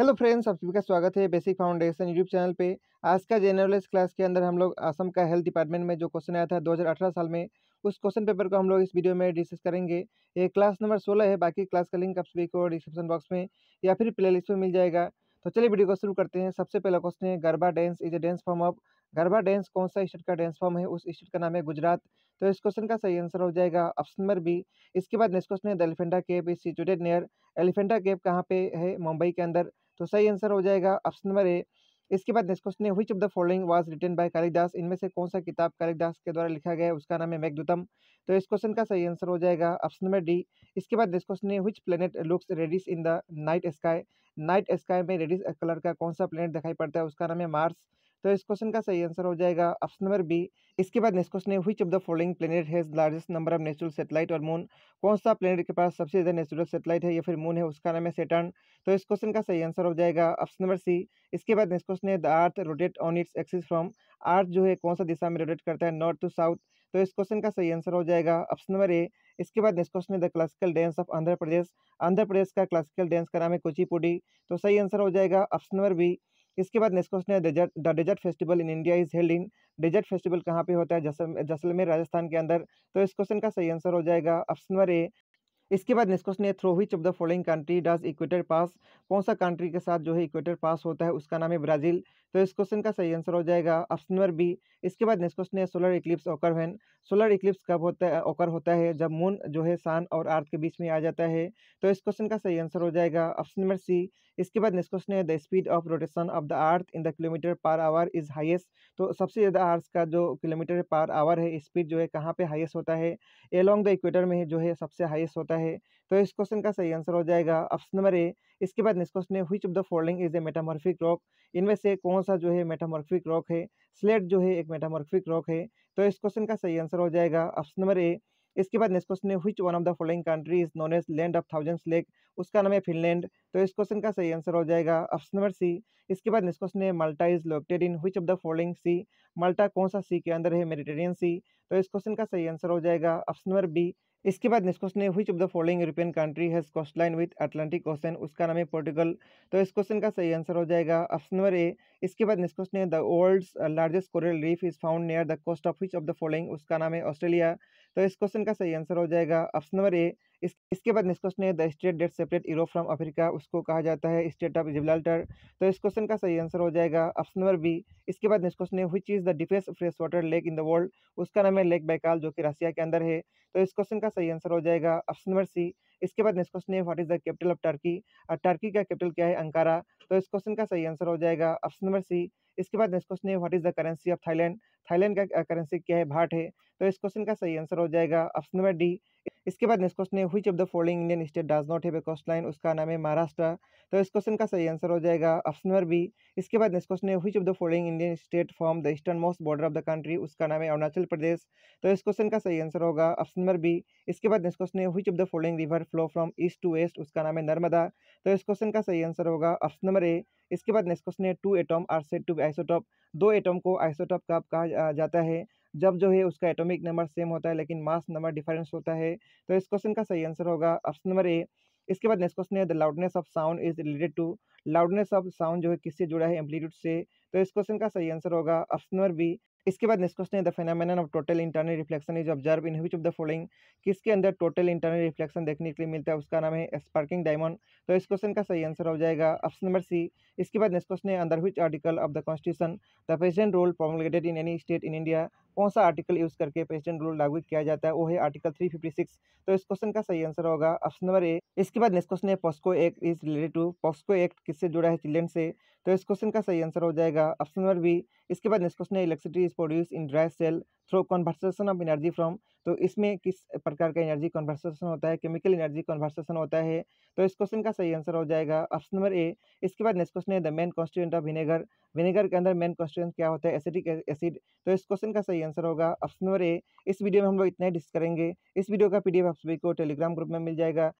hello friends आप सभी का स्वागत है बेसिक फाउंडेशन यूट्यूब चैनल पे आज का जनरलाइज क्लास के अंदर हम लोग असम का हेल्थ डिपार्टमेंट में जो क्वेश्चन आया था 2018 साल में उस क्वेश्चन पेपर को हम लोग इस वीडियो में डिस्कस करेंगे ये क्लास नंबर 16 है बाकी क्लास का लिंक आप सभी को डिस्क्रिप्शन बॉक्स में या फिर प्ले लिस्ट में मिल जाएगा तो चलिए वीडियो को शुरू करते हैं सबसे पहला क्वेश्चन है Garba dance is a dance form of Garba dance कौन सा स्टेट का डेंस फॉर्म है उस स्टेट का नाम है गुजरात तो इस क्वेश्चन का सही आंसर हो जाएगा ऑप्शन नंबर बी इसके बाद नेक्स्ट क्वेश्चन है the Elephanta cave is situated near Elephanta cave कहाँ पे है मुंबई के अंदर तो सही आंसर हो जाएगा ऑप्शन नंबर ए इसके बाद नेक्स्ट क्वेश्चन है which of the following was written by Kalidas इनमें से कौन सा किताब कालिदास के द्वारा लिखा गया है उसका नाम है मैगदूतम तो इस क्वेश्चन का सही आंसर हो जाएगा ऑप्शन नंबर डी इसके बाद नेक्स्ट क्वेश्चन है which planet looks reddish in the night sky night sky में रेडिस कलर का कौन सा प्लेनेट दिखाई पड़ता है उसका नाम है मार्स तो इस क्वेश्चन का सही आंसर हो जाएगा ऑप्शन नंबर बी इसके बाद नेक्स्ट क्वेश्चन है which of the following planet has largest number of natural satellite और मून कौन सा प्लेनेट के पास सबसे ज़्यादा नेचुरल सेटेलाइट है या फिर मून है उसका नाम है सेटर्न तो इस क्वेश्चन का सही आंसर हो जाएगा ऑप्शन नंबर सी इसके बाद नेक्स्ट क्वेश्चन है the earth rotate on its axis from earth जो है कौन सा दिशा में रोटेट करता है नॉर्थ टू साउथ तो इस क्वेश्चन का सही आंसर हो जाएगा ऑप्शन नंबर ए इसके बाद नेक्स्ट क्वेश्चन है the classical dance of Andhra Pradesh Andhra Pradesh का क्लासिकल डांस का नाम है कुचिपुडी तो सही आंसर हो जाएगा ऑप्शन नंबर बी इसके बाद नेक्स्ट क्वेश्चन है desert the desert festival in India is held in desert festival कहाँ पे होता है जैसलमेर राजस्थान के अंदर तो इस क्वेश्चन का सही आंसर हो जाएगा ऑप्शन नंबर ए इसके बाद नेक्स्ट क्वेश्चन है through which of the following country does equator pass कौन सा कंट्री के साथ जो है इक्वेटर पास होता है उसका नाम है ब्राजील तो इस क्वेश्चन का सही आंसर हो जाएगा ऑप्शन नंबर बी इसके बाद नेक्स्ट क्वेश्चन है solar eclipse occur when solar eclipse कब होता है ओकर होता है जब मून जो है सन और अर्थ के बीच में आ जाता है तो इस क्वेश्चन का सही आंसर हो जाएगा ऑप्शन नंबर सी इसके बाद नेक्स्ट क्वेश्चन है the speed of rotation of the earth in the kilometre per hour is highest तो सबसे ज़्यादा अर्थ का जो किलोमीटर पर आवर है स्पीड जो है कहाँ पे हाइएस्ट होता है एलोंग द इक्वेटर में जो है सबसे हाइस्ट होता है तो इस क्वेश्चन का सही आंसर हो जाएगा ऑप्शन नंबर ए इसके बाद नेक्स्ट क्वेश्चन है which of the following is a metamorphic rock इनमें से कौन सा जो है मेटामॉर्फिक रॉक है स्लेट जो है एक मेटामॉर्फिक रॉक है तो इस क्वेश्चन का सही आंसर हो जाएगा ऑप्शन नंबर ए इसके बाद नेक्स्ट क्वेश्चन है which one of the following country is known as land of thousands lake उसका नाम है फिनलैंड तो इस क्वेश्चन का सही आंसर हो जाएगा ऑप्शन नंबर सी इसके बाद नेक्स्ट क्वेश्चन है Malta is located in which of the following sea Malta कौन सा सी के अंदर है मेडिटेरियन सी तो इस क्वेश्चन का सही आंसर हो जाएगा ऑप्शन नंबर बी इसके बाद नेक्स्ट क्वेश्चन है which of the following European country has coast line with Atlantic Ocean उसका नाम है पोर्टुगल तो इस क्वेश्चन का सही आंसर हो जाएगा ऑप्शन नंबर ए इसके बाद नेक्स्ट क्वेश्चन है the world's largest coral reef is found near the coast of which of the following उसका नाम है ऑस्ट्रेलिया तो इस क्वेश्चन का सही आंसर हो जाएगा ऑप्शन नंबर ए इस, इसके बाद नेक्स्ट क्वेश्चन है the strait that separate Europe from Africa उसको कहा जाता है स्टेट ऑफ जिब्राल्टर तो इस क्वेश्चन का सही आंसर हो जाएगा ऑप्शन नंबर बी इसके बाद नेक्स्ट क्वेश्चन है which is the deepest fresh water lake in the world उसका नाम है लेक बैकाल जो कि रशिया के अंदर है तो इस क्वेश्चन का सही आंसर हो जाएगा ऑप्शन नंबर सी इसके बाद नेक्स्ट क्वेश्चन है what is the capital of Turkey और टर्की का कैपिटल क्या है अंकारा तो इस क्वेश्चन का सही आंसर हो जाएगा ऑप्शन नंबर सी इसके बाद नेक्स्ट क्वेश्चन है what is the currency of Thailand Thailand का करेंसी क्या है भाट है तो इस क्वेश्चन का सही आंसर हो जाएगा ऑप्शन नंबर डी इसके बाद नेक्स्ट क्वेश्चन है which of the following Indian state does not have a coast line उसका नाम है महाराष्ट्र तो इस क्वेश्चन का सही आंसर हो जाएगा ऑप्शन नंबर बी इसके बाद नेक्स्ट क्वेश्चन है which of the following Indian state form the eastern most border of the country उसका नाम है अरुणाचल प्रदेश तो इस क्वेश्चन का सही आंसर होगा ऑप्शन नंबर बी इसके बाद नेक्स्ट क्वेश्चन है which of the following river flow from east to west उसका नाम है नर्मदा तो इस क्वेश्चन का सही आंसर होगा ऑप्शन नंबर ए इसके बाद नेक्स्ट क्वेश्चन है two atom are said to be isotope दो एटम को आइसोटॉप का कहा जाता है जब जो है उसका एटॉमिक नंबर सेम होता है लेकिन मास नंबर डिफरेंस होता है तो इस क्वेश्चन का सही आंसर होगा ऑप्शन नंबर ए इसके बाद नेक्स्ट क्वेश्चन है the loudness of sound is related to loudness of sound जो है किससे जुड़ा है एम्पलीट्यूड से तो इस क्वेश्चन का सही आंसर होगा ऑप्शन नंबर बी इसके बाद नेक्स्ट क्वेश्चन है the phenomenon of total internal reflection is observe in which of the following किसके अंदर टोटल इंटरनल रिफ्लेक्शन देखने के लिए मिलता है उसका नाम है स्पार्किंग डायमंड तो इस क्वेश्चन का सही आंसर हो जाएगा ऑप्शन नंबर सी इसके बाद नेक्स्ट क्वेश्चन है अंदर which article of the constitution the president rule promulgated in any state in India कौन सा आर्टिकल यूज़ करके प्रेसिडेंट रूल लागू किया जाता है वो है आर्टिकल 356 तो इस क्वेश्चन का सही आंसर होगा ऑप्शन नंबर ए इसके बाद नेक्स्ट क्वेश्चन है POCSO act is related to POCSO act किससे जुड़ा है चिल्ड्रेन से तो इस क्वेश्चन का सही आंसर हो जाएगा ऑप्शन नंबर बी इसके बाद नेक्स्ट क्वेश्चन है electricity is produce in dry cell through conversation of energy from तो इसमें किस प्रकार का एनर्जी कन्वर्सेशन होता है केमिकल एनर्जी कन्वर्सेशन होता है तो इस क्वेश्चन का सही आंसर हो जाएगा ऑप्शन नंबर ए इसके बाद नेक्स्ट क्वेश्चन है the main constituent of vinegar vinegar के अंदर मेन कॉन्स्टिट्यूंट क्या होता है एसिडिक एसिड तो इस क्वेश्चन का सही आंसर होगा ऑप्शन नंबर ए इस वीडियो में हम लोग इतना ही डिस्कस करेंगे इस वीडियो का पी आप सभी को टेलीग्राम ग्रुप में मिल जाएगा